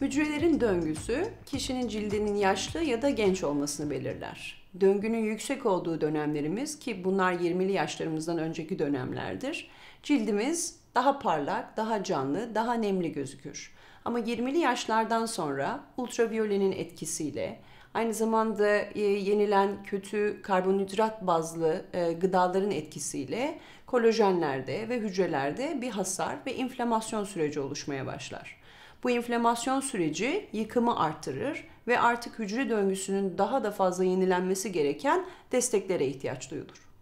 Hücrelerin döngüsü kişinin cildinin yaşlı ya da genç olmasını belirler. Döngünün yüksek olduğu dönemlerimiz ki bunlar 20'li yaşlarımızdan önceki dönemlerdir. Cildimiz daha parlak, daha canlı, daha nemli gözükür. Ama 20'li yaşlardan sonra ultraviyolenin etkisiyle aynı zamanda e, yenilen kötü karbonhidrat bazlı e, gıdaların etkisiyle kolajenlerde ve hücrelerde bir hasar ve inflamasyon süreci oluşmaya başlar. Bu inflamasyon süreci yıkımı arttırır ve artık hücre döngüsünün daha da fazla yenilenmesi gereken desteklere ihtiyaç duyulur.